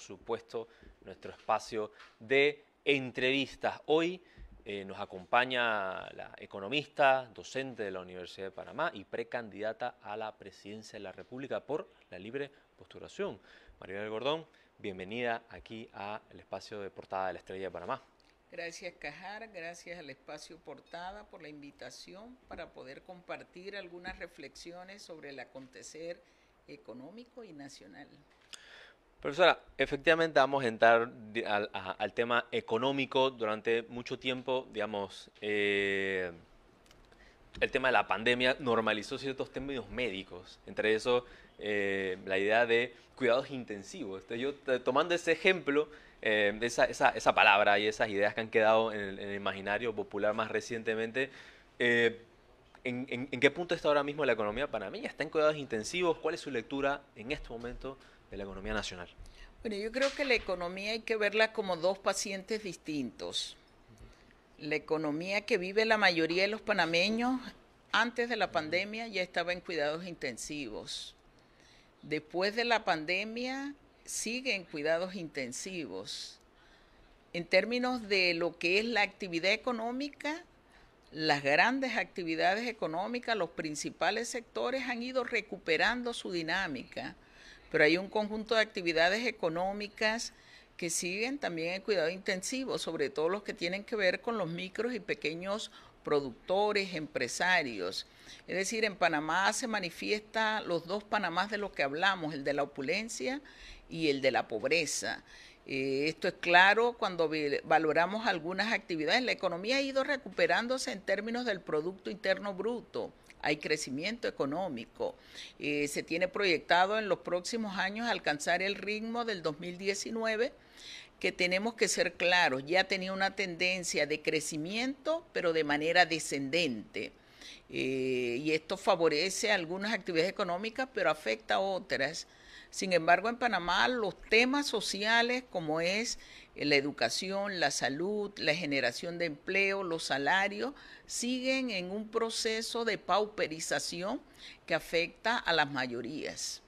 supuesto, nuestro espacio de entrevistas. Hoy eh, nos acompaña la economista, docente de la Universidad de Panamá y precandidata a la presidencia de la República por la libre postulación. del Gordón, bienvenida aquí al espacio de Portada de la Estrella de Panamá. Gracias Cajar, gracias al espacio Portada por la invitación para poder compartir algunas reflexiones sobre el acontecer económico y nacional. Profesora, efectivamente vamos a entrar al, tema económico durante mucho tiempo, digamos, eh, el tema de la pandemia normalizó ciertos términos médicos, entre eso eh, la idea de cuidados intensivos. yo eh, tomando ese ejemplo, esa, palabra y esas ideas que han quedado en el, imaginario popular más recientemente, ¿En, qué punto está ahora mismo la economía panameña? ¿Está en cuidados intensivos? ¿Cuál es su lectura en este momento de la economía nacional? Bueno, yo creo que la economía hay que verla como dos pacientes distintos. La economía que vive la mayoría de los panameños antes de la pandemia ya estaba en cuidados intensivos. Después de la pandemia sigue en cuidados intensivos. En términos de lo que es la actividad económica, las grandes actividades económicas, los principales sectores han ido recuperando su dinámica pero hay un conjunto de actividades económicas que siguen también en cuidado intensivo, sobre todo los que tienen que ver con los micros y pequeños productores, empresarios. Es decir, en Panamá se manifiesta los dos Panamás de los que hablamos, el de la opulencia y el de la pobreza. Eh, esto es claro cuando valoramos algunas actividades. La economía ha ido recuperándose en términos del Producto Interno Bruto, hay crecimiento económico. Eh, se tiene proyectado en los próximos años alcanzar el ritmo del 2019 que tenemos que ser claros, ya tenía una tendencia de crecimiento, pero de manera descendente. Eh, y esto favorece algunas actividades económicas, pero afecta a otras. Sin embargo, en Panamá los temas sociales como es la educación, la salud, la generación de empleo, los salarios, siguen en un proceso de pauperización que afecta a las mayorías.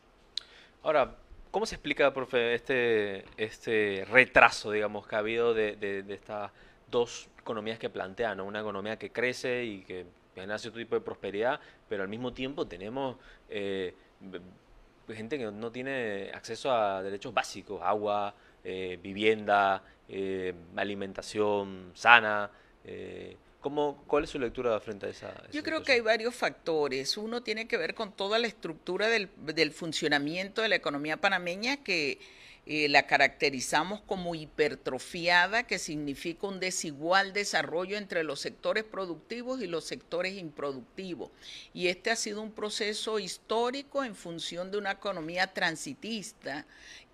Ahora, ¿cómo se explica, profe, este, este retraso, digamos, que ha habido de, estas dos economías que plantean? Una economía que crece y que genera cierto tipo de prosperidad, pero al mismo tiempo tenemos... Eh, gente que no tiene acceso a derechos básicos, agua, eh, vivienda, eh, alimentación sana. Eh, ¿Cómo, ¿Cuál es su lectura frente a esa? Yo creo que hay varios factores. Uno tiene que ver con toda la estructura del funcionamiento de la economía panameña que la caracterizamos como hipertrofiada, que significa un desigual desarrollo entre los sectores productivos y los sectores improductivos. Y este ha sido un proceso histórico en función de una economía transitista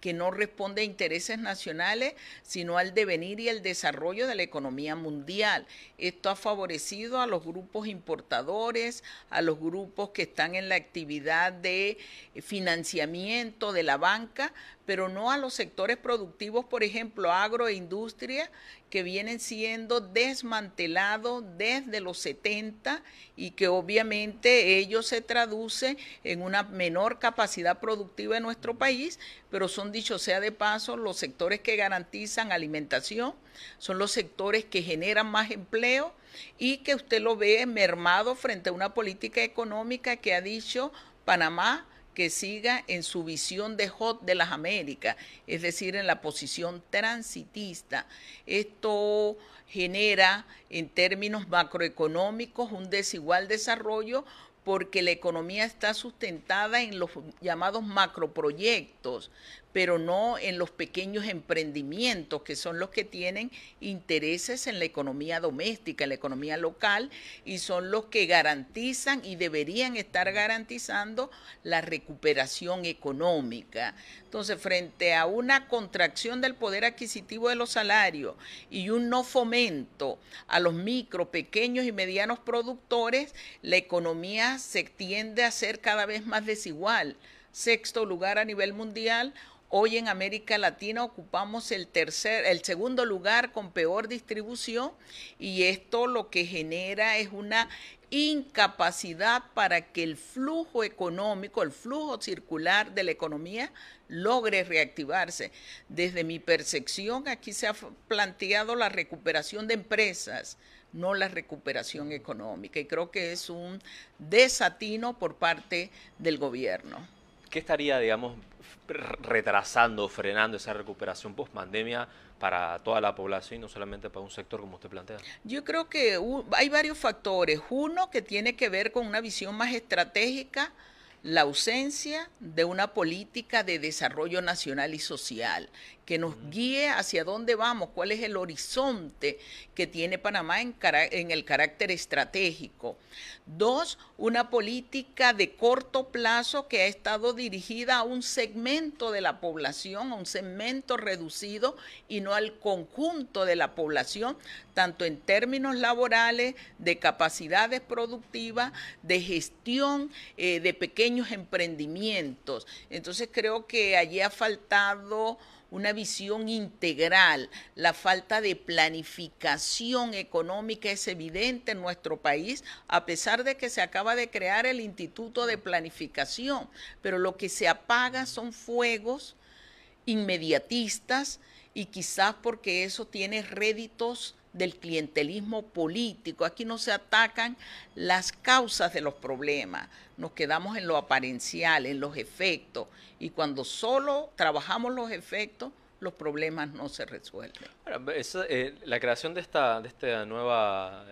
que no responde a intereses nacionales, sino al devenir y el desarrollo de la economía mundial. Esto ha favorecido a los grupos importadores, a los grupos que están en la actividad de financiamiento de la banca, pero no a los sectores productivos, por ejemplo, agro agroindustria, e que vienen siendo desmantelados desde los 70 y que obviamente ello se traduce en una menor capacidad productiva en nuestro país, pero son, dicho sea de paso, los sectores que garantizan alimentación, son los sectores que generan más empleo y que usted lo ve mermado frente a una política económica que ha dicho Panamá que siga en su visión de hot de las Américas, es decir, en la posición transitista. Esto genera en términos macroeconómicos un desigual desarrollo porque la economía está sustentada en los llamados macroproyectos, pero no en los pequeños emprendimientos, que son los que tienen intereses en la economía doméstica, en la economía local, y son los que garantizan y deberían estar garantizando la recuperación económica. Entonces, frente a una contracción del poder adquisitivo de los salarios y un no fomento a los micro, pequeños y medianos productores, la economía se tiende a ser cada vez más desigual. Sexto lugar a nivel mundial. Hoy en América Latina ocupamos el tercer, el segundo lugar con peor distribución y esto lo que genera es una incapacidad para que el flujo económico, el flujo circular de la economía logre reactivarse. Desde mi percepción, aquí se ha planteado la recuperación de empresas, no la recuperación económica. Y creo que es un desatino por parte del gobierno. ¿Qué estaría, digamos, retrasando, frenando esa recuperación post pandemia para toda la población y no solamente para un sector como usted plantea? Yo creo que hay varios factores. Uno que tiene que ver con una visión más estratégica, la ausencia de una política de desarrollo nacional y social que nos guíe hacia dónde vamos, cuál es el horizonte que tiene Panamá en, el carácter estratégico. Dos, una política de corto plazo que ha estado dirigida a un segmento de la población, a un segmento reducido y no al conjunto de la población, tanto en términos laborales, de capacidades productivas, de gestión eh, de pequeños emprendimientos. Entonces creo que allí ha faltado una visión integral. La falta de planificación económica es evidente en nuestro país, a pesar de que se acaba de crear el Instituto de Planificación, pero lo que se apaga son fuegos inmediatistas y quizás porque eso tiene réditos del clientelismo político. Aquí no se atacan las causas de los problemas, nos quedamos en lo aparencial, en los efectos. Y cuando solo trabajamos los efectos, los problemas no se resuelven. Eh, la creación de esta, de este nuevo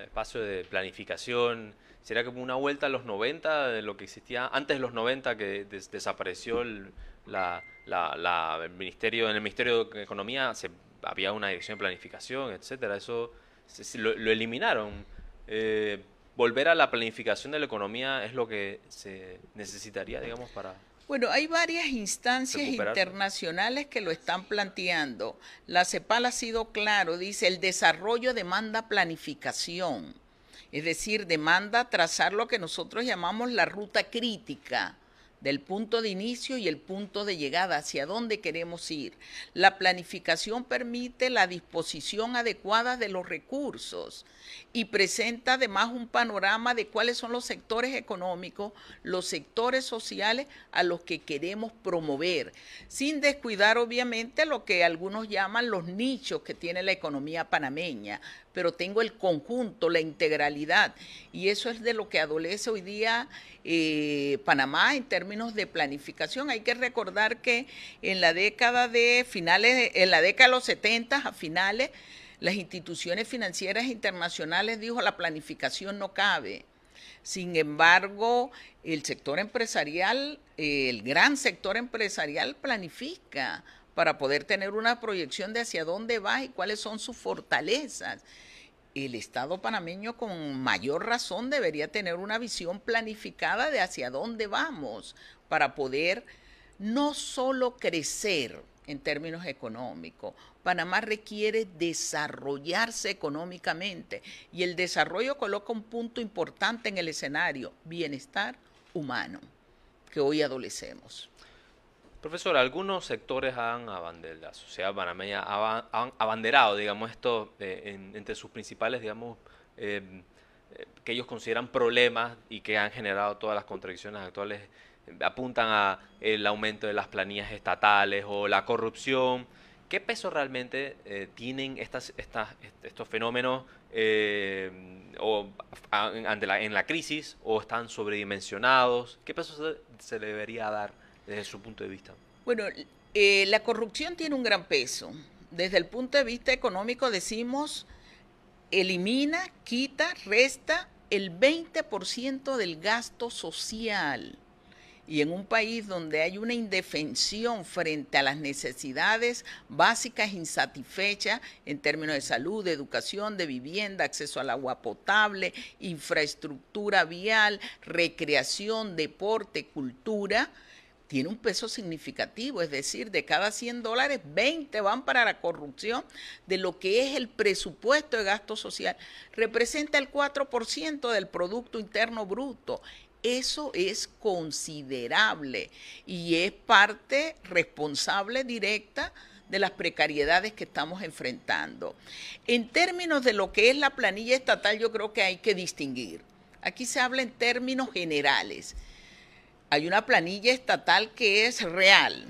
espacio de planificación, ¿será como una vuelta a los 90, de lo que existía antes de los 90, que desapareció el, la, ministerio, en el Ministerio de Economía se había una dirección de planificación, etcétera. Eso lo, eliminaron. Eh, volver a la planificación de la economía es lo que se necesitaría, digamos, para... Bueno, hay varias instancias internacionales que lo están planteando. La CEPAL ha sido claro, dice, el desarrollo demanda planificación, es decir, demanda trazar lo que nosotros llamamos la ruta crítica del punto de inicio y el punto de llegada, hacia dónde queremos ir. La planificación permite la disposición adecuada de los recursos y presenta además un panorama de cuáles son los sectores económicos, los sectores sociales a los que queremos promover, sin descuidar obviamente lo que algunos llaman los nichos que tiene la economía panameña, pero tengo el conjunto, la integralidad. Y eso es de lo que adolece hoy día eh, Panamá en términos de planificación. Hay que recordar que en la década de finales, en la década de los 70 a finales, las instituciones financieras internacionales dijo la planificación no cabe. Sin embargo, el sector empresarial, el gran sector empresarial planifica para poder tener una proyección de hacia dónde va y cuáles son sus fortalezas. El Estado panameño con mayor razón debería tener una visión planificada de hacia dónde vamos para poder no solo crecer en términos económicos, Panamá requiere desarrollarse económicamente y el desarrollo coloca un punto importante en el escenario, bienestar humano, que hoy adolecemos. Profesor, algunos sectores han abanderado, la sociedad panameña han abanderado, digamos, esto eh, entre sus principales, digamos, eh, que ellos consideran problemas y que han generado todas las contradicciones actuales, apuntan al aumento de las planillas estatales o la corrupción. ¿Qué peso realmente eh, tienen estas, estas, estos fenómenos en la crisis o están sobredimensionados? ¿Qué peso se, se debería dar? desde su punto de vista? Bueno, eh, la corrupción tiene un gran peso. Desde el punto de vista económico decimos, elimina, quita, resta el 20% del gasto social. Y en un país donde hay una indefensión frente a las necesidades básicas insatisfechas en términos de salud, de educación, de vivienda, acceso al agua potable, infraestructura vial, recreación, deporte, cultura, tiene un peso significativo, es decir, de cada 100 dólares, 20 van para la corrupción de lo que es el presupuesto de gasto social. Representa el 4% del Producto Interno Bruto. Eso es considerable y es parte responsable directa de las precariedades que estamos enfrentando. En términos de lo que es la planilla estatal, yo creo que hay que distinguir. Aquí se habla en términos generales hay una planilla estatal que es real,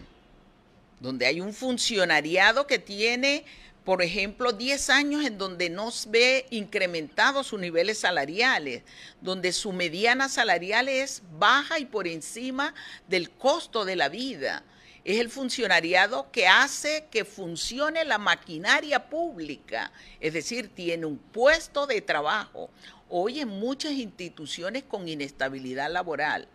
donde hay un funcionariado que tiene, por ejemplo, 10 años en donde no ve incrementados sus niveles salariales, donde su mediana salarial es baja y por encima del costo de la vida. Es el funcionariado que hace que funcione la maquinaria pública, es decir, tiene un puesto de trabajo. Hoy en muchas instituciones con inestabilidad laboral.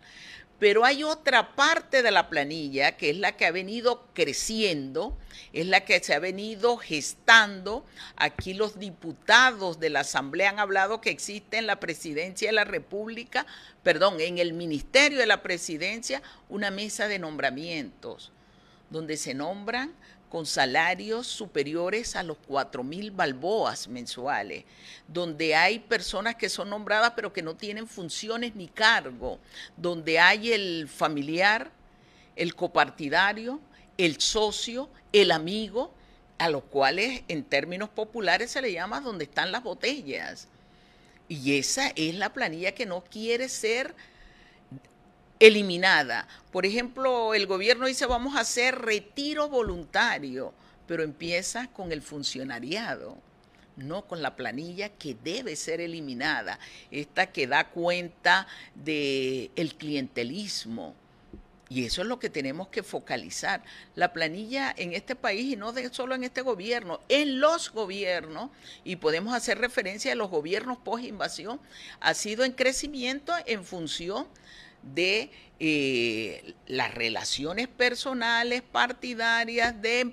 Pero hay otra parte de la planilla que es la que ha venido creciendo, es la que se ha venido gestando. Aquí los diputados de la Asamblea han hablado que existe en la Presidencia de la República, perdón, en el Ministerio de la Presidencia, una mesa de nombramientos donde se nombran con salarios superiores a los 4 mil balboas mensuales, donde hay personas que son nombradas pero que no tienen funciones ni cargo, donde hay el familiar, el copartidario, el socio, el amigo, a los cuales en términos populares se le llama donde están las botellas. Y esa es la planilla que no quiere ser eliminada. Por ejemplo, el gobierno dice vamos a hacer retiro voluntario, pero empieza con el funcionariado no con la planilla que debe ser eliminada, esta que da cuenta del el clientelismo. Y eso es lo que tenemos que focalizar. La planilla en este país, y no solo en este gobierno, en los gobiernos, y podemos hacer referencia a los gobiernos post-invasión, ha sido en crecimiento en función de eh, las relaciones personales, partidarias, de,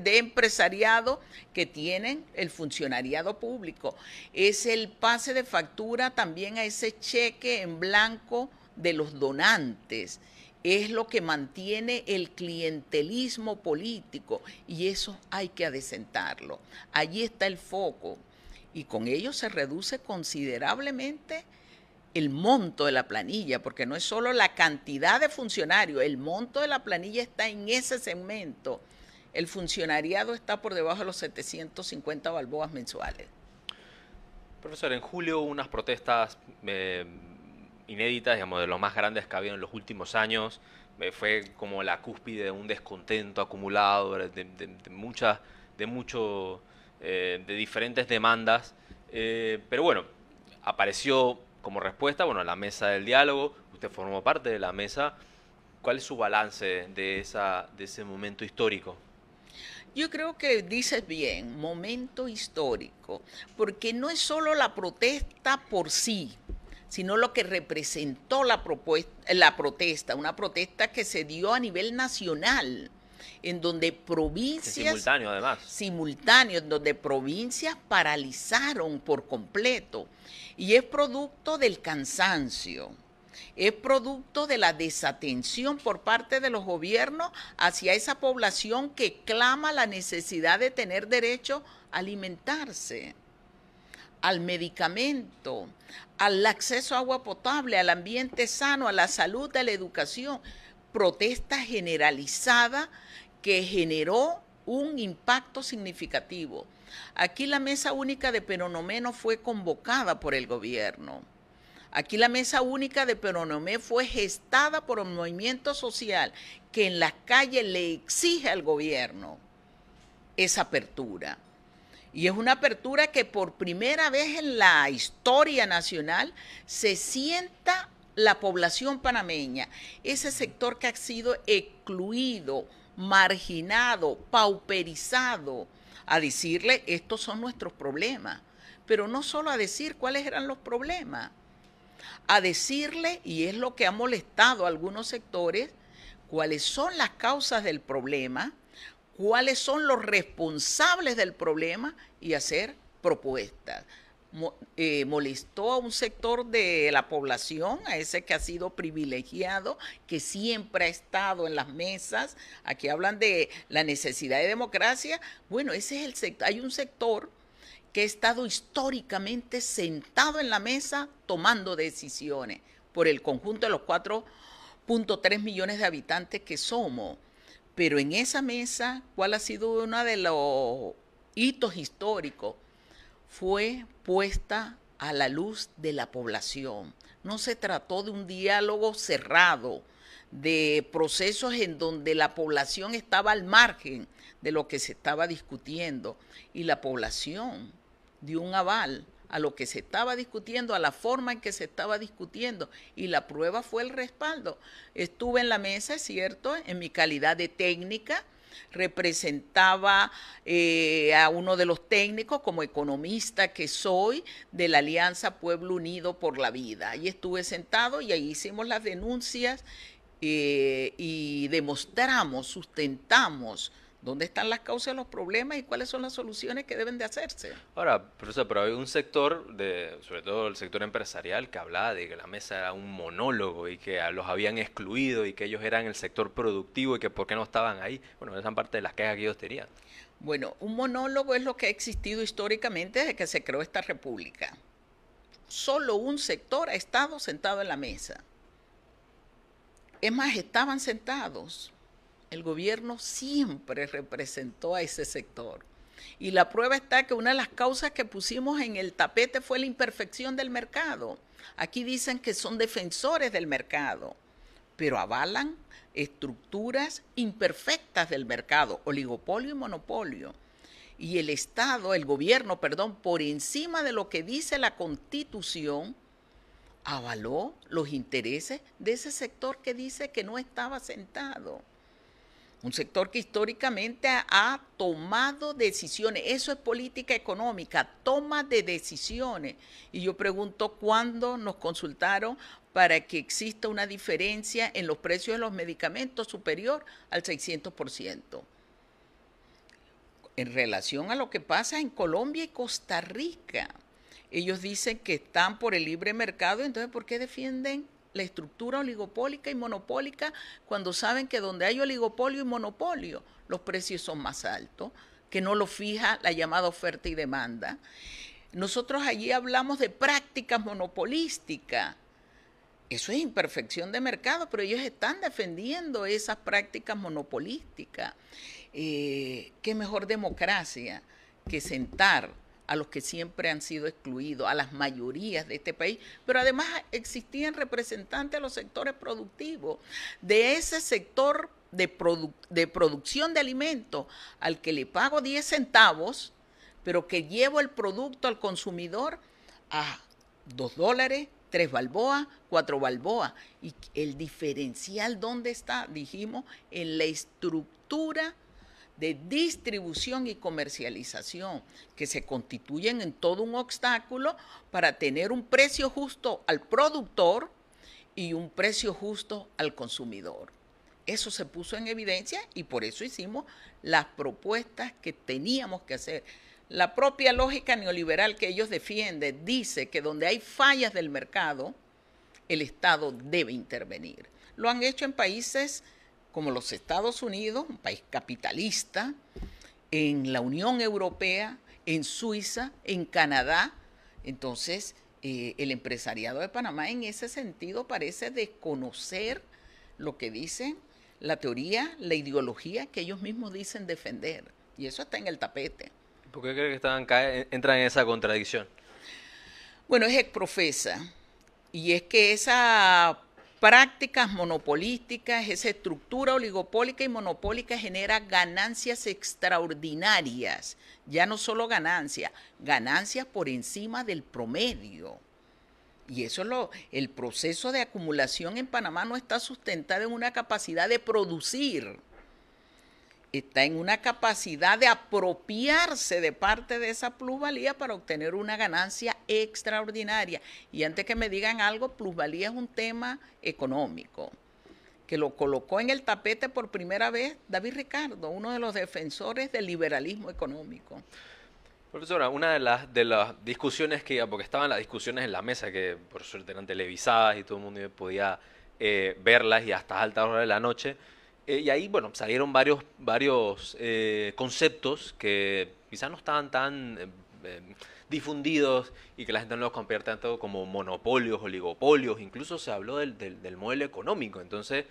de empresariado que tienen el funcionariado público. Es el pase de factura también a ese cheque en blanco de los donantes. Es lo que mantiene el clientelismo político y eso hay que adecentarlo. Allí está el foco y con ello se reduce considerablemente el monto de la planilla, porque no es solo la cantidad de funcionarios, el monto de la planilla está en ese segmento. El funcionariado está por debajo de los 750 balboas mensuales. Profesor, en julio unas protestas eh, inéditas, digamos, de los más grandes que ha habido en los últimos años, eh, fue como la cúspide de un descontento acumulado, de, muchas, de mucho, eh, de diferentes demandas. pero bueno, apareció como respuesta, bueno, la mesa del diálogo, usted formó parte de la mesa. ¿Cuál es su balance de, esa, de ese momento histórico? Yo creo que dices bien, momento histórico, porque no es solo la protesta por sí, sino lo que representó la, propuesta, la protesta, una protesta que se dio a nivel nacional en donde provincias... simultáneo además. Simultáneo, en donde provincias paralizaron por completo. Y es producto del cansancio, es producto de la desatención por parte de los gobiernos hacia esa población que clama la necesidad de tener derecho a alimentarse al medicamento, al acceso a agua potable, al ambiente sano, a la salud, a la educación. Protesta generalizada que generó un impacto significativo. Aquí la mesa única de Peronomé no fue convocada por el gobierno. Aquí la mesa única de Peronomé fue gestada por un movimiento social que en las calles le exige al gobierno esa apertura. Y es una apertura que por primera vez en la historia nacional se sienta la población panameña, ese sector que ha sido excluido marginado, pauperizado, a decirle, estos son nuestros problemas, pero no solo a decir cuáles eran los problemas, a decirle, y es lo que ha molestado a algunos sectores, cuáles son las causas del problema, cuáles son los responsables del problema y hacer propuestas. Eh, molestó a un sector de la población, a ese que ha sido privilegiado, que siempre ha estado en las mesas. Aquí hablan de la necesidad de democracia. Bueno, ese es el sector. Hay un sector que ha estado históricamente sentado en la mesa tomando decisiones por el conjunto de los 4.3 millones de habitantes que somos. Pero en esa mesa, ¿cuál ha sido uno de los hitos históricos? fue puesta a la luz de la población. No se trató de un diálogo cerrado, de procesos en donde la población estaba al margen de lo que se estaba discutiendo y la población dio un aval a lo que se estaba discutiendo, a la forma en que se estaba discutiendo. Y la prueba fue el respaldo. Estuve en la mesa, es cierto, en mi calidad de técnica, representaba eh, a uno de los técnicos como economista que soy de la Alianza Pueblo Unido por la Vida. Ahí estuve sentado y ahí hicimos las denuncias eh, y demostramos, sustentamos dónde están las causas de los problemas y cuáles son las soluciones que deben de hacerse. Ahora, profesor, pero hay un sector, de, sobre todo el sector empresarial, que hablaba de que la mesa era un monólogo y que los habían excluido y que ellos eran el sector productivo y que por qué no estaban ahí. Bueno, esa parte de las quejas que ellos tenían. Bueno, un monólogo es lo que ha existido históricamente desde que se creó esta república. Solo un sector ha estado sentado en la mesa. Es más, estaban sentados el gobierno siempre representó a ese sector. Y la prueba está que una de las causas que pusimos en el tapete fue la imperfección del mercado. Aquí dicen que son defensores del mercado, pero avalan estructuras imperfectas del mercado, oligopolio y monopolio. Y el Estado, el gobierno, perdón, por encima de lo que dice la Constitución, avaló los intereses de ese sector que dice que no estaba sentado un sector que históricamente ha tomado decisiones. Eso es política económica, toma de decisiones. Y yo pregunto cuándo nos consultaron para que exista una diferencia en los precios de los medicamentos superior al 600%. En relación a lo que pasa en Colombia y Costa Rica, ellos dicen que están por el libre mercado, entonces ¿por qué defienden la estructura oligopólica y monopólica cuando saben que donde hay oligopolio y monopolio los precios son más altos, que no lo fija la llamada oferta y demanda. Nosotros allí hablamos de prácticas monopolísticas. Eso es imperfección de mercado, pero ellos están defendiendo esas prácticas monopolísticas. Eh, ¿Qué mejor democracia que sentar a los que siempre han sido excluidos, a las mayorías de este país, pero además existían representantes de los sectores productivos, de ese sector de, de producción de alimentos al que le pago 10 centavos, pero que llevo el producto al consumidor a 2 dólares, 3 balboas, 4 balboas. Y el diferencial, ¿dónde está? Dijimos, en la estructura de distribución y comercialización, que se constituyen en todo un obstáculo para tener un precio justo al productor y un precio justo al consumidor. Eso se puso en evidencia y por eso hicimos las propuestas que teníamos que hacer. La propia lógica neoliberal que ellos defienden dice que donde hay fallas del mercado, el Estado debe intervenir. Lo han hecho en países como los Estados Unidos, un país capitalista, en la Unión Europea, en Suiza, en Canadá. Entonces, eh, el empresariado de Panamá en ese sentido parece desconocer lo que dice la teoría, la ideología que ellos mismos dicen defender. Y eso está en el tapete. ¿Por qué cree que están, eh, entran en esa contradicción? Bueno, es exprofesa. profesa. Y es que esa prácticas monopolísticas, esa estructura oligopólica y monopólica genera ganancias extraordinarias, ya no solo ganancias, ganancias por encima del promedio. Y eso es lo, el proceso de acumulación en Panamá no está sustentado en una capacidad de producir está en una capacidad de apropiarse de parte de esa plusvalía para obtener una ganancia extraordinaria. Y antes que me digan algo, plusvalía es un tema económico, que lo colocó en el tapete por primera vez David Ricardo, uno de los defensores del liberalismo económico. Profesora, una de las, de las discusiones que, porque estaban las discusiones en la mesa, que por suerte eran televisadas y todo el mundo podía eh, verlas y hasta altas horas de la noche, eh, y ahí, bueno, salieron varios, varios eh, conceptos que quizás no estaban tan eh, difundidos y que la gente no los convierte tanto como monopolios, oligopolios. Incluso se habló del, del, modelo económico. Entonces,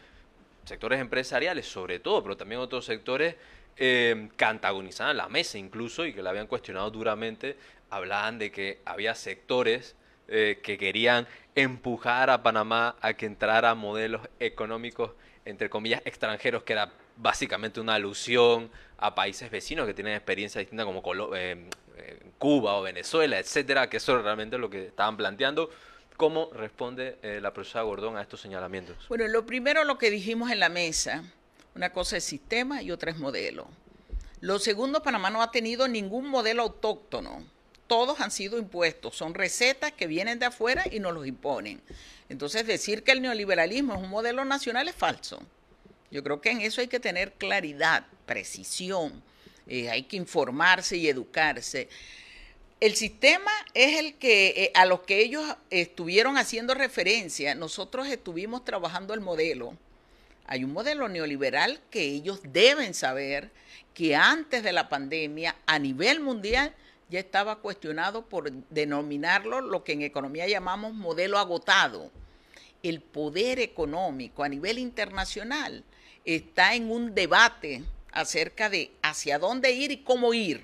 sectores empresariales sobre todo, pero también otros sectores que antagonizaban la mesa incluso y que la habían cuestionado duramente, hablaban de que había sectores que querían empujar a Panamá a que entrara modelos económicos entre comillas, extranjeros, que era básicamente una alusión a países vecinos que tienen experiencia distinta como eh, eh, Cuba o Venezuela, etcétera, que eso realmente lo que estaban planteando. ¿Cómo responde eh, la profesora Gordón a estos señalamientos? Bueno, lo primero lo que dijimos en la mesa, una cosa es sistema y otra es modelo. Lo segundo, Panamá no ha tenido ningún modelo autóctono todos han sido impuestos, son recetas que vienen de afuera y nos los imponen. Entonces decir que el neoliberalismo es un modelo nacional es falso. Yo creo que en eso hay que tener claridad, precisión, eh, hay que informarse y educarse. El sistema es el que eh, a los que ellos estuvieron haciendo referencia, nosotros estuvimos trabajando el modelo. Hay un modelo neoliberal que ellos deben saber que antes de la pandemia a nivel mundial ya estaba cuestionado por denominarlo lo que en economía llamamos modelo agotado. El poder económico a nivel internacional está en un debate acerca de hacia dónde ir y cómo ir.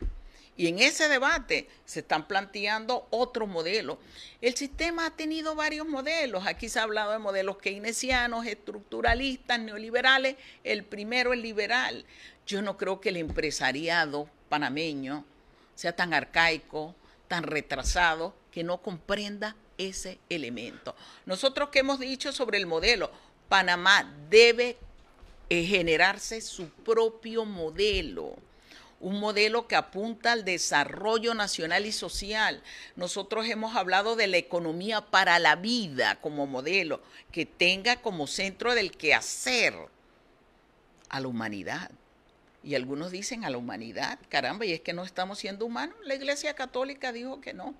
Y en ese debate se están planteando otros modelos. El sistema ha tenido varios modelos. Aquí se ha hablado de modelos keynesianos, estructuralistas, neoliberales. El primero es liberal. Yo no creo que el empresariado panameño sea tan arcaico, tan retrasado, que no comprenda ese elemento. Nosotros que hemos dicho sobre el modelo, Panamá debe eh, generarse su propio modelo un modelo que apunta al desarrollo nacional y social. Nosotros hemos hablado de la economía para la vida como modelo, que tenga como centro del quehacer a la humanidad. Y algunos dicen a la humanidad, caramba, y es que no estamos siendo humanos. La Iglesia Católica dijo que no.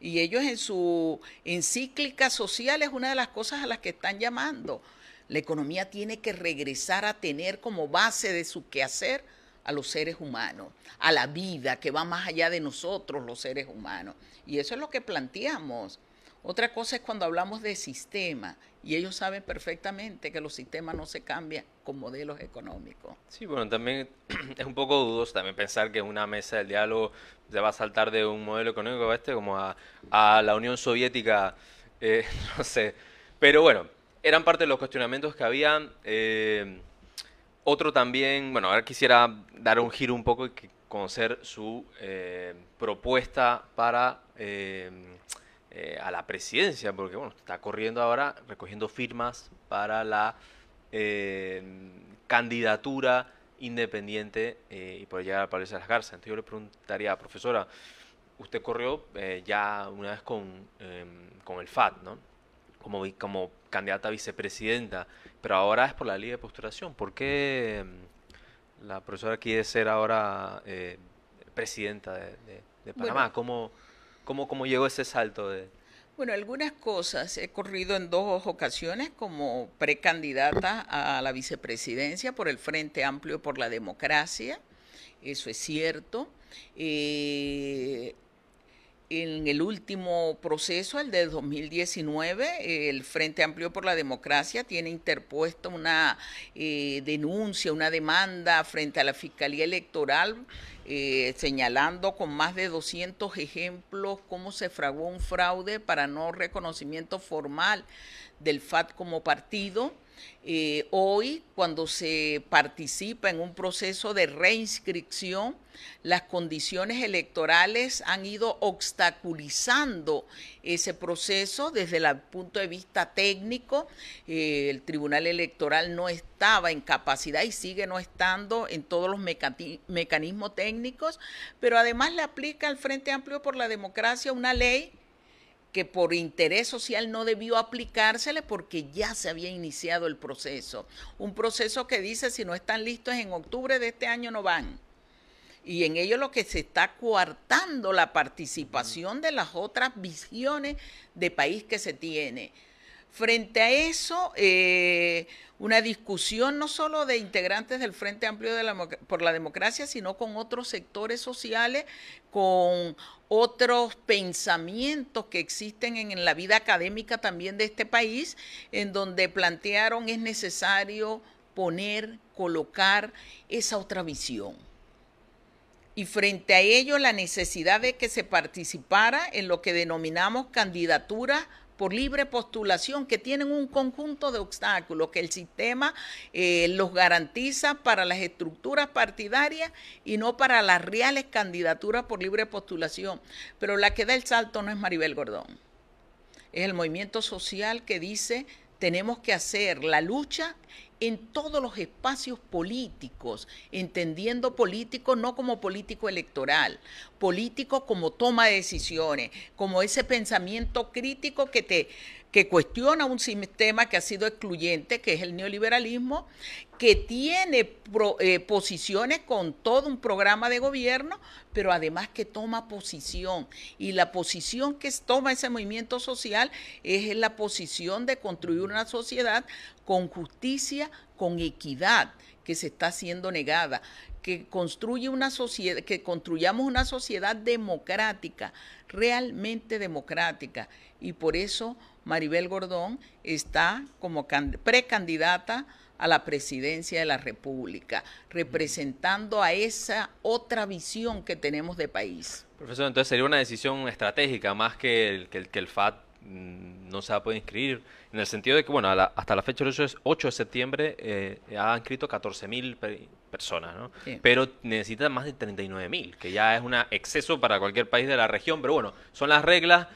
Y ellos en su encíclica social es una de las cosas a las que están llamando. La economía tiene que regresar a tener como base de su quehacer a los seres humanos, a la vida que va más allá de nosotros los seres humanos. Y eso es lo que planteamos. Otra cosa es cuando hablamos de sistema y ellos saben perfectamente que los sistemas no se cambian con modelos económicos. Sí, bueno, también es un poco dudoso también pensar que una mesa del diálogo se va a saltar de un modelo económico a este como a, la Unión Soviética, eh, no sé. Pero bueno, eran parte de los cuestionamientos que había. Eh, otro también, bueno, ahora quisiera dar un giro un poco y conocer su eh, propuesta para eh, a la presidencia, porque bueno, está corriendo ahora recogiendo firmas para la eh, candidatura independiente eh, y por llegar a de las Garzas. Entonces yo le preguntaría, profesora, usted corrió ya una vez con, em, el FAT, ¿no? Como, como candidata a vicepresidenta, pero ahora es por la ley de postulación. ¿Por qué em, la profesora quiere ser ahora presidenta de, de, Panamá? ¿Cómo, ¿Cómo, llegó ese salto de...? Bueno, algunas cosas. He corrido en dos ocasiones como precandidata a la vicepresidencia por el Frente Amplio por la Democracia. Eso es cierto. Eh, en el último proceso, el de 2019, el Frente Amplio por la Democracia tiene interpuesto una eh, denuncia, una demanda frente a la Fiscalía Electoral, eh, señalando con más de 200 ejemplos cómo se fragó un fraude para no reconocimiento formal del FAT como partido. Eh, hoy, cuando se participa en un proceso de reinscripción, las condiciones electorales han ido obstaculizando ese proceso desde el punto de vista técnico. Eh, el Tribunal Electoral no estaba en capacidad y sigue no estando en todos los mecanismos técnicos, pero además le aplica al Frente Amplio por la Democracia una ley que por interés social no debió aplicársele porque ya se había iniciado el proceso. Un proceso que dice si no están listos en octubre de este año no van. Y en ello lo que se está coartando la participación de las otras visiones de país que se tiene. Frente a eso, eh, una discusión no solo de integrantes del Frente Amplio por la Democracia, sino con otros sectores sociales, con otros pensamientos que existen en la vida académica también de este país, en donde plantearon es necesario poner, colocar esa otra visión. Y frente a ello, la necesidad de que se participara en lo que denominamos candidatura por libre postulación, que tienen un conjunto de obstáculos que el sistema eh, los garantiza para las estructuras partidarias y no para las reales candidaturas por libre postulación. Pero la que da el salto no es Maribel Gordón, es el movimiento social que dice tenemos que hacer la lucha en todos los espacios políticos, entendiendo político no como político electoral, político como toma de decisiones, como ese pensamiento crítico que te que cuestiona un sistema que ha sido excluyente, que es el neoliberalismo, que tiene eh, posiciones con todo un programa de gobierno, pero además que toma posición. Y la posición que toma ese movimiento social es la posición de construir una sociedad con justicia, con equidad, que se está siendo negada que construye una sociedad, que construyamos una sociedad democrática, realmente democrática. Y por eso Maribel Gordón está como precandidata a la presidencia de la República, representando a esa otra visión que tenemos de país. Profesor, entonces sería una decisión estratégica más que el, que el, que FAT mm, no se ha podido inscribir, en el sentido de que, bueno, hasta la fecha del 8, de septiembre eh, han inscrito 14.000 mil personas, ¿no? Pero necesita más de mil, que ya es un exceso para cualquier país de la región, pero bueno, son las reglas.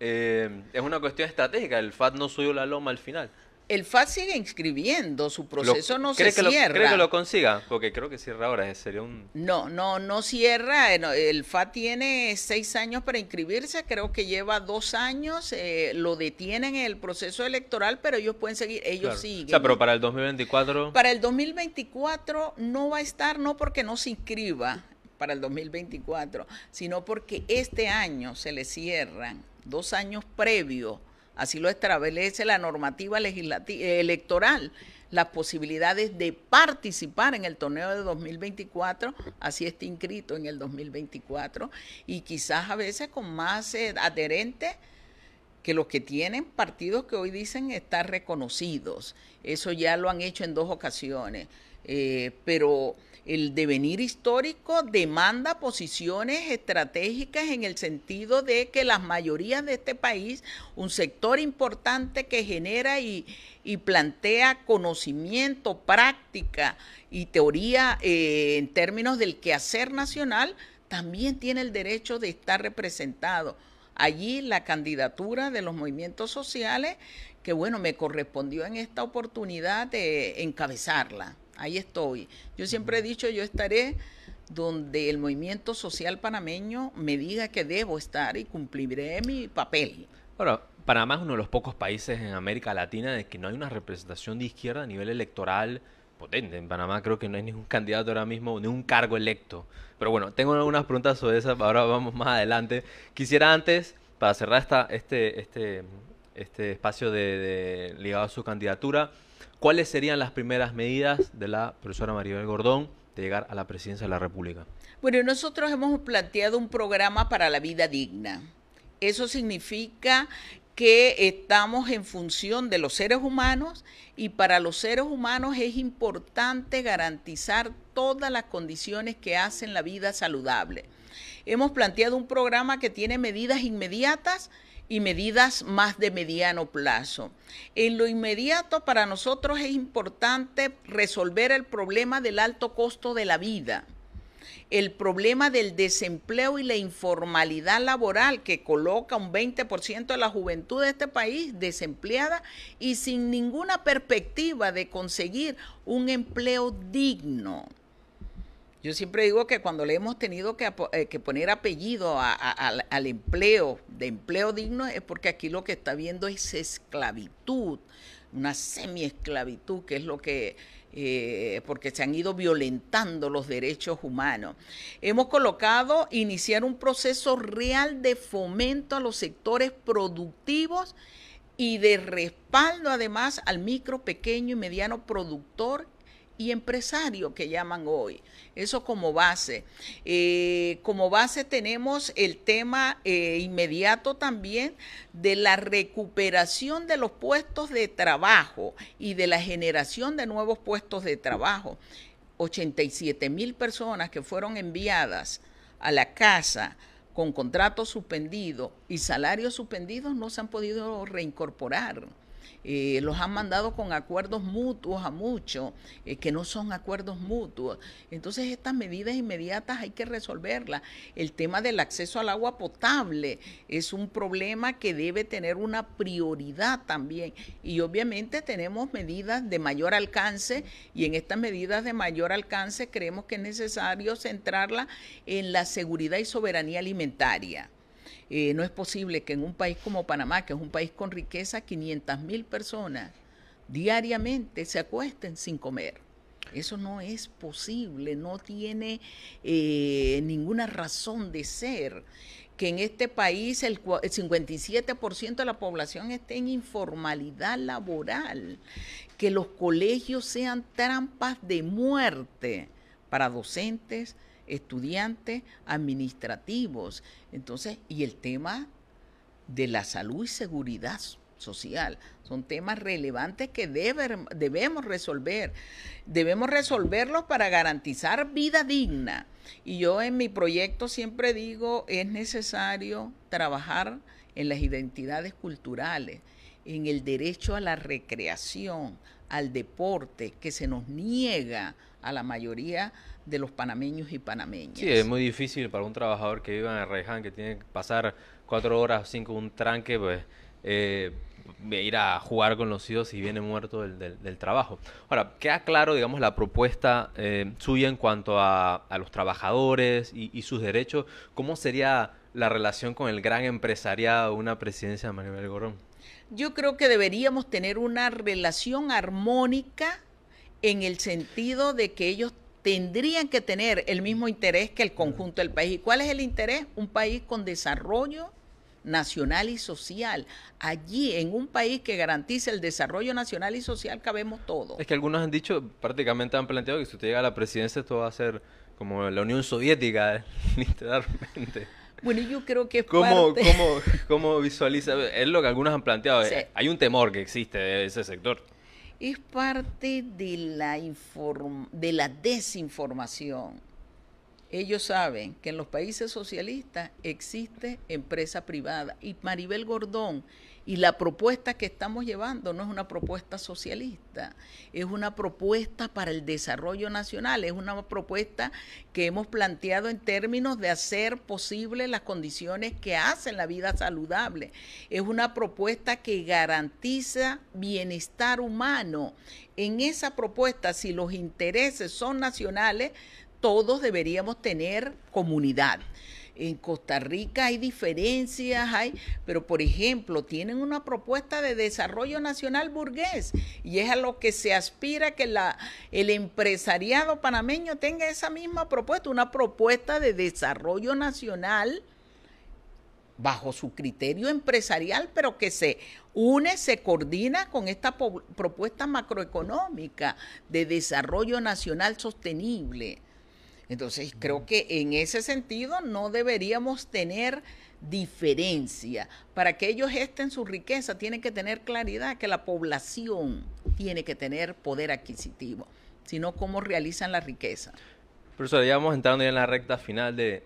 Eh, es una cuestión estratégica. El FAT no subió la loma al final. El FAT sigue inscribiendo, su proceso no se cierra. ¿Cree que lo consiga? Porque creo que cierra ahora, eh, sería un... No, no, no cierra. Eh, el FAT tiene seis años para inscribirse, creo que lleva dos años, lo detienen en el proceso electoral, pero ellos pueden seguir, ellos siguen. O sea, pero para el 2024... Para el 2024 no va a estar, no porque no se inscriba, para el 2024, sino porque este año se le cierran dos años previos, así lo establece la normativa electoral, las posibilidades de participar en el torneo de 2024, así está inscrito en el 2024, y quizás a veces con más adherente eh, adherentes que los que tienen partidos que hoy dicen estar reconocidos. Eso ya lo han hecho en dos ocasiones. Eh, pero el devenir histórico demanda posiciones estratégicas en el sentido de que las mayorías de este país, un sector importante que genera y, plantea conocimiento, práctica y teoría eh, en términos del quehacer nacional, también tiene el derecho de estar representado. Allí la candidatura de los movimientos sociales, que bueno, me correspondió en esta oportunidad de encabezarla ahí estoy. Yo siempre he dicho, yo estaré donde el movimiento social panameño me diga que debo estar y cumpliré mi papel. Bueno, Panamá es uno de los pocos países en América Latina de que no hay una representación de izquierda a nivel electoral potente. En Panamá creo que no hay ningún candidato ahora mismo, ni un cargo electo. Pero bueno, tengo algunas preguntas sobre eso, ahora vamos más adelante. Quisiera antes, para cerrar esta, este, este este espacio de, ligado a su candidatura. ¿Cuáles serían las primeras medidas de la profesora Maribel Gordón de llegar a la presidencia de la República? Bueno, nosotros hemos planteado un programa para la vida digna. Eso significa que estamos en función de los seres humanos y para los seres humanos es importante garantizar todas las condiciones que hacen la vida saludable. Hemos planteado un programa que tiene medidas inmediatas y medidas más de mediano plazo. En lo inmediato para nosotros es importante resolver el problema del alto costo de la vida, el problema del desempleo y la informalidad laboral que coloca un 20% de la juventud de este país desempleada y sin ninguna perspectiva de conseguir un empleo digno. Yo siempre digo que cuando le hemos tenido que, eh, poner apellido al empleo, de empleo digno, es porque aquí lo que está viendo es esclavitud, una semi-esclavitud, que es lo que eh, porque se han ido violentando los derechos humanos. Hemos colocado iniciar un proceso real de fomento a los sectores productivos y de respaldo además al micro, pequeño y mediano productor y empresario que llaman hoy. Eso como base. Eh, como base tenemos el tema eh, inmediato también de la recuperación de los puestos de trabajo y de la generación de nuevos puestos de trabajo. 87 mil personas que fueron enviadas a la casa con contratos suspendidos y salarios suspendidos no se han podido reincorporar. Eh, los han mandado con acuerdos mutuos a muchos, eh, que no son acuerdos mutuos. Entonces estas medidas inmediatas hay que resolverlas. El tema del acceso al agua potable es un problema que debe tener una prioridad también. Y obviamente tenemos medidas de mayor alcance y en estas medidas de mayor alcance creemos que es necesario centrarla en la seguridad y soberanía alimentaria. Eh, no es posible que en un país como Panamá, que es un país con riqueza, 500 mil personas diariamente se acuesten sin comer. Eso no es posible, no tiene eh, ninguna razón de ser que en este país el 57% de la población esté en informalidad laboral, que los colegios sean trampas de muerte para docentes, estudiantes, administrativos. Entonces, y el tema de la salud y seguridad social. Son temas relevantes que debemos resolver. Debemos resolverlos para garantizar vida digna. Y yo en mi proyecto siempre digo, es necesario trabajar en las identidades culturales, en el derecho a la recreación, al deporte, que se nos niega a la mayoría de los panameños y panameñas. Sí, es muy difícil para un trabajador que vive en el que tiene que pasar cuatro horas o cinco un tranque, pues eh, ir a jugar con los hijos y viene muerto del, trabajo. Ahora, queda claro, digamos, la propuesta eh, suya en cuanto a, los trabajadores y, y, sus derechos. ¿Cómo sería la relación con el gran empresariado, una presidencia de Manuel Gorón? Yo creo que deberíamos tener una relación armónica en el sentido de que ellos tendrían que tener el mismo interés que el conjunto del país. ¿Y cuál es el interés? Un país con desarrollo nacional y social. Allí, en un país que garantice el desarrollo nacional y social, cabemos todos. Es que algunos han dicho, prácticamente han planteado que si usted llega a la presidencia, esto va a ser como la Unión Soviética, literalmente. Bueno, yo creo que es ¿Cómo, parte... ¿cómo, visualiza? Es lo que algunos han planteado. Hay un temor que existe de ese sector es parte de la, de la desinformación ellos saben que en los países socialistas existe empresa privada. Y Maribel Gordón y la propuesta que estamos llevando no es una propuesta socialista, es una propuesta para el desarrollo nacional, es una propuesta que hemos planteado en términos de hacer posible las condiciones que hacen la vida saludable, es una propuesta que garantiza bienestar humano. En esa propuesta, si los intereses son nacionales, todos deberíamos tener comunidad. En Costa Rica hay diferencias, hay, pero por ejemplo, tienen una propuesta de desarrollo nacional burgués y es a lo que se aspira que el empresariado panameño tenga esa misma propuesta, una propuesta de desarrollo nacional bajo su criterio empresarial, pero que se une, se coordina con esta propuesta macroeconómica de desarrollo nacional sostenible. Entonces creo que en ese sentido no deberíamos tener diferencia. Para que ellos estén su riqueza tienen que tener claridad que la población tiene que tener poder adquisitivo, sino cómo realizan la riqueza. Profesor, ya vamos entrando en la recta final de,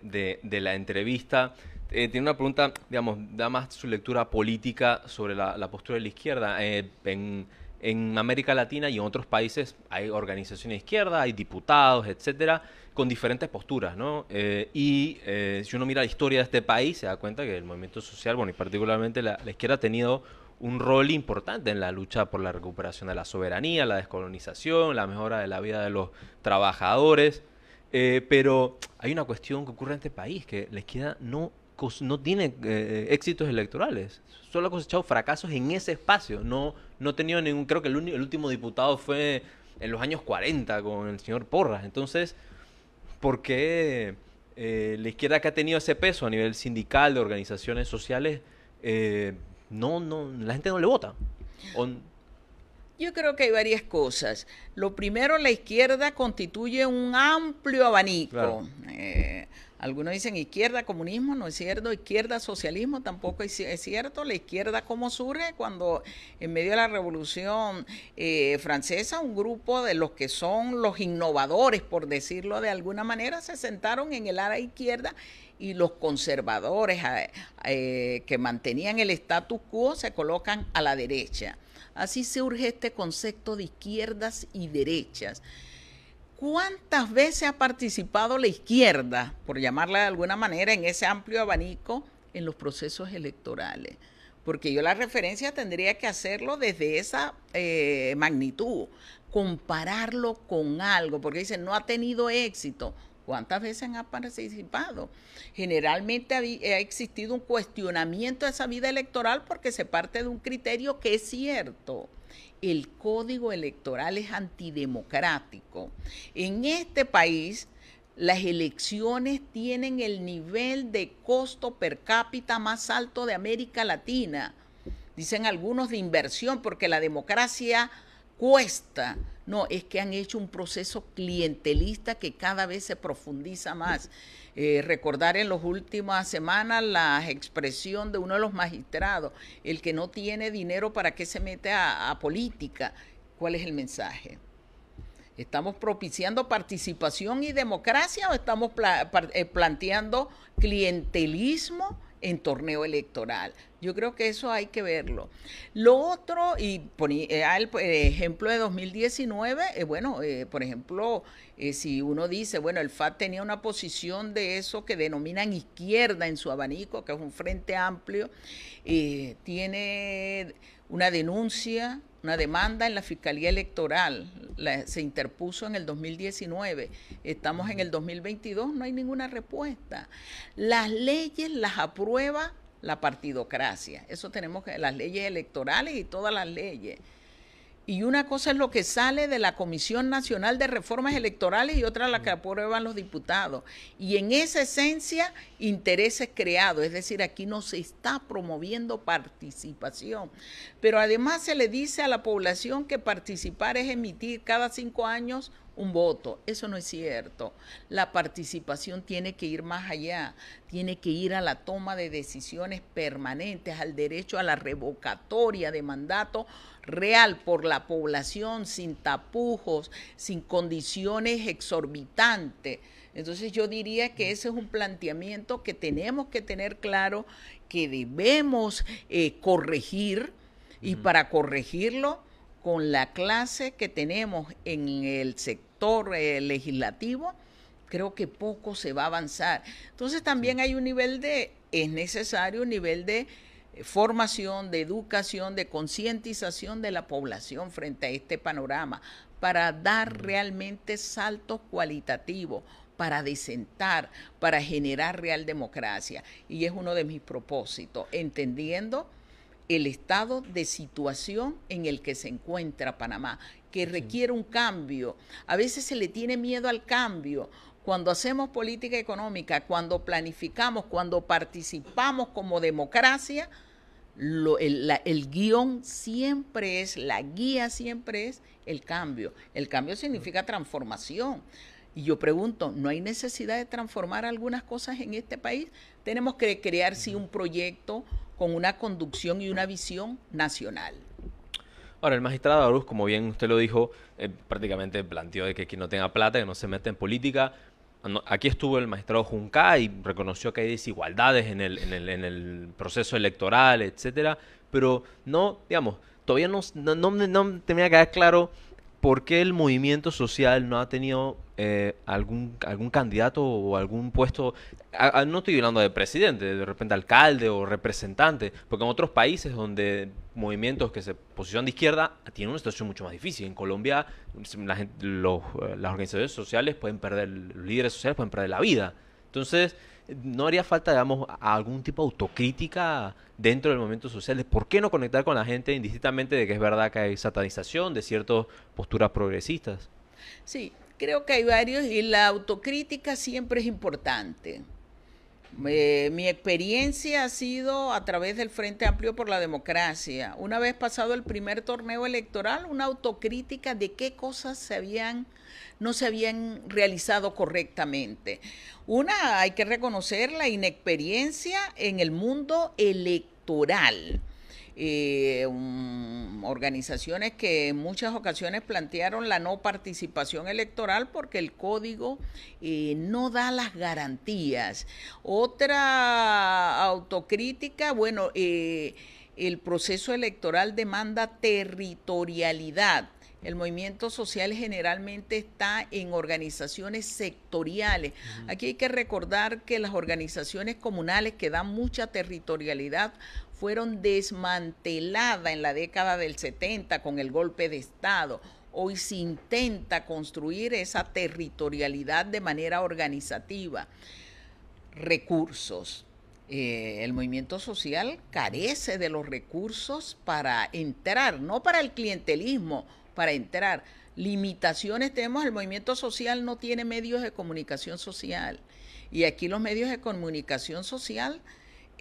la entrevista. Eh, tiene una pregunta, digamos, da más su lectura política sobre la, postura de la izquierda. Eh, en, en América Latina y en otros países hay organizaciones de izquierda, hay diputados, etcétera, con diferentes posturas, ¿no? Eh, y eh, si uno mira la historia de este país, se da cuenta que el movimiento social, bueno, y particularmente la, izquierda ha tenido un rol importante en la lucha por la recuperación de la soberanía, la descolonización, la mejora de la vida de los trabajadores. Eh, pero hay una cuestión que ocurre en este país, que la izquierda no no tiene eh, éxitos electorales. Solo ha cosechado fracasos en ese espacio. No, no ha tenido ningún. Creo que el, último diputado fue en los años 40 con el señor Porras. Entonces, ¿por qué eh, la izquierda que ha tenido ese peso a nivel sindical, de organizaciones sociales, eh, no, no, la gente no le vota? yo creo que hay varias cosas. Lo primero, la izquierda constituye un amplio abanico. Algunos dicen izquierda, comunismo, no es cierto, izquierda, socialismo, tampoco es, cierto. La izquierda, ¿cómo surge? Cuando en medio de la Revolución eh, Francesa, un grupo de los que son los innovadores, por decirlo de alguna manera, se sentaron en el ala izquierda y los conservadores eh, eh, que mantenían el status quo se colocan a la derecha. Así surge este concepto de izquierdas y derechas. ¿Cuántas veces ha participado la izquierda, por llamarla de alguna manera, en ese amplio abanico en los procesos electorales? Porque yo la referencia tendría que hacerlo desde esa eh, magnitud, compararlo con algo, porque dicen, no ha tenido éxito. ¿Cuántas veces han participado? Generalmente ha, existido un cuestionamiento de esa vida electoral porque se parte de un criterio que es cierto. El código electoral es antidemocrático. En este país, las elecciones tienen el nivel de costo per cápita más alto de América Latina. Dicen algunos de inversión, porque la democracia cuesta. No, es que han hecho un proceso clientelista que cada vez se profundiza más. Eh, recordar en las últimas semanas la expresión de uno de los magistrados, el que no tiene dinero para qué se mete a, política. ¿Cuál es el mensaje? ¿Estamos propiciando participación y democracia o estamos eh, planteando clientelismo en torneo electoral. Yo creo que eso hay que verlo. Lo otro, y ponía el eh, eh, ejemplo de 2019, eh, bueno, eh, por ejemplo, si uno dice, bueno, el FAT tenía una posición de eso que denominan izquierda en su abanico, que es un frente amplio, tiene una denuncia una demanda en la Fiscalía Electoral, se interpuso en el 2019, estamos en el 2022, no hay ninguna respuesta. Las leyes las aprueba la partidocracia, eso tenemos que, las leyes electorales y todas las leyes y una cosa es lo que sale de la Comisión Nacional de Reformas Electorales y otra la que mm. aprueban los diputados. Y en esa esencia, intereses creados, es decir, aquí no se está promoviendo participación. Pero además se le dice a la población que participar es emitir cada cinco años un voto. Eso no es cierto. La participación tiene que ir más allá, tiene que ir a la toma de decisiones permanentes, al derecho a la revocatoria de mandato real por la población, sin tapujos, sin condiciones exorbitantes. Entonces yo diría que ese es un planteamiento que tenemos que tener claro, que debemos eh, corregir y para corregirlo con la clase que tenemos en el sector eh, legislativo, creo que poco se va a avanzar. Entonces también hay un nivel de, es necesario un nivel de eh, formación, de educación, de concientización de la población frente a este panorama, para dar mm. realmente saltos cualitativos, para disentar, para generar real democracia. Y es uno de mis propósitos, entendiendo el estado de situación en el que se encuentra Panamá, que requiere un cambio. A veces se le tiene miedo al cambio. Cuando hacemos política económica, cuando planificamos, cuando participamos como democracia, el, guión siempre es, la guía siempre es el cambio. El cambio significa transformación. Y yo pregunto, ¿no hay necesidad de transformar algunas cosas en este país? Tenemos que crear, si un proyecto, con una conducción y una visión nacional. Ahora, el magistrado Arús, como bien usted lo dijo, eh, prácticamente planteó de que quien no tenga plata, que no se meta en política. aquí estuvo el magistrado Junca y reconoció que hay desigualdades en el, proceso electoral, etcétera. Pero no, digamos, todavía no, no, tenía que quedar claro ¿por qué el movimiento social no ha tenido eh, algún, algún candidato o algún puesto? no estoy hablando de presidente, de repente alcalde o representante, porque en otros países donde movimientos que se posicionan de izquierda tienen una situación mucho más difícil. En Colombia eh, las organizaciones sociales pueden perder, los líderes sociales pueden perder la vida. Entonces, no haría falta, digamos, algún tipo de autocrítica dentro del movimiento social. ¿Por qué no conectar con la gente indistintamente de que es verdad que hay satanización de ciertas posturas progresistas? Sí, creo que hay varios y la autocrítica siempre es importante. Eh, mi experiencia ha sido a través del Frente Amplio por la Democracia. Una vez pasado el primer torneo electoral, una autocrítica de qué cosas habían no se habían realizado correctamente. Una, hay que reconocer la inexperiencia en el mundo electoral. Eh, organizaciones que en muchas ocasiones plantearon la no participación electoral porque el código eh, no da las garantías. Otra autocrítica, bueno, eh, el proceso electoral demanda territorialidad. El movimiento social generalmente está en organizaciones sectoriales. Aquí hay que recordar que las organizaciones comunales que dan mucha territorialidad fueron desmanteladas en la década del 70 con el golpe de Estado. Hoy se intenta construir esa territorialidad de manera organizativa. Recursos. Eh, el movimiento social carece de los recursos para entrar, no para el clientelismo, para entrar. Limitaciones tenemos, el movimiento social no tiene medios de comunicación social. Y aquí los medios de comunicación social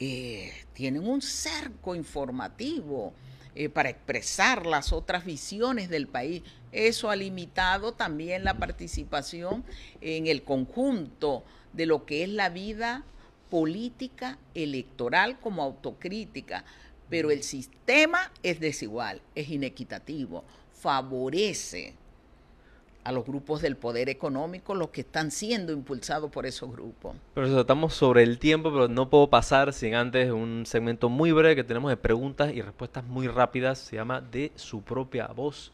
eh, tienen un cerco informativo eh, para expresar las otras visiones del país. Eso ha limitado también la participación en el conjunto de lo que es la vida política electoral como autocrítica. Pero el sistema es desigual, es inequitativo, favorece a los grupos del poder económico, los que están siendo impulsados por esos grupos. Pero estamos sobre el tiempo, pero no puedo pasar sin antes un segmento muy breve que tenemos de preguntas y respuestas muy rápidas, se llama De su propia voz,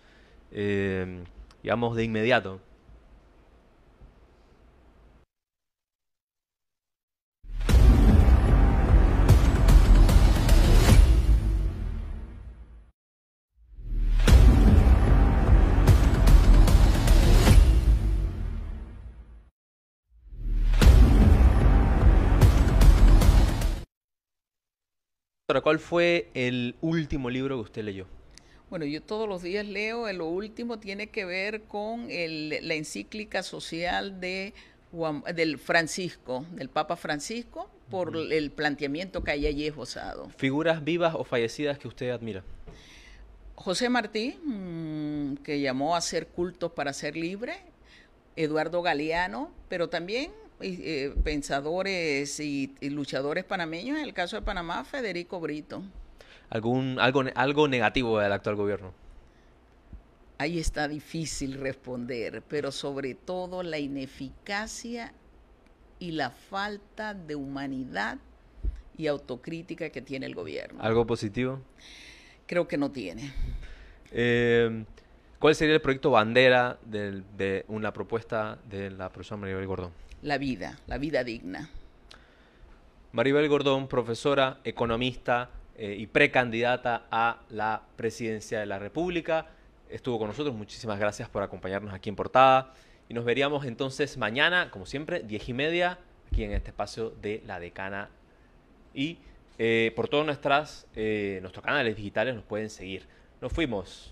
eh, digamos de inmediato. ¿cuál fue el último libro que usted leyó? Bueno, yo todos los días leo, eh, lo último tiene que ver con la encíclica social de del Francisco, del Papa Francisco, por el planteamiento que hay allí esbozado. ¿Figuras vivas o fallecidas que usted admira? José Martí, mm, que llamó a ser culto para ser libre, Eduardo Galeano, pero también eh, pensadores y, luchadores panameños, en el caso de Panamá, Federico Brito. ¿Algún, algo, algo negativo del actual gobierno? Ahí está difícil responder, pero sobre todo la ineficacia y la falta de humanidad y autocrítica que tiene el gobierno. ¿Algo positivo? Creo que no tiene. Em, ¿Cuál sería el proyecto bandera de, una propuesta de la profesora Maribel Gordón? la vida, la vida digna. Maribel Gordón, profesora, economista eh, y precandidata a la presidencia de la República, estuvo con nosotros. Muchísimas gracias por acompañarnos aquí en Portada. Y nos veríamos entonces mañana, como siempre, diez y media, aquí en este espacio de la decana. Y eh, por todos eh, nuestros canales digitales nos pueden seguir. Nos fuimos.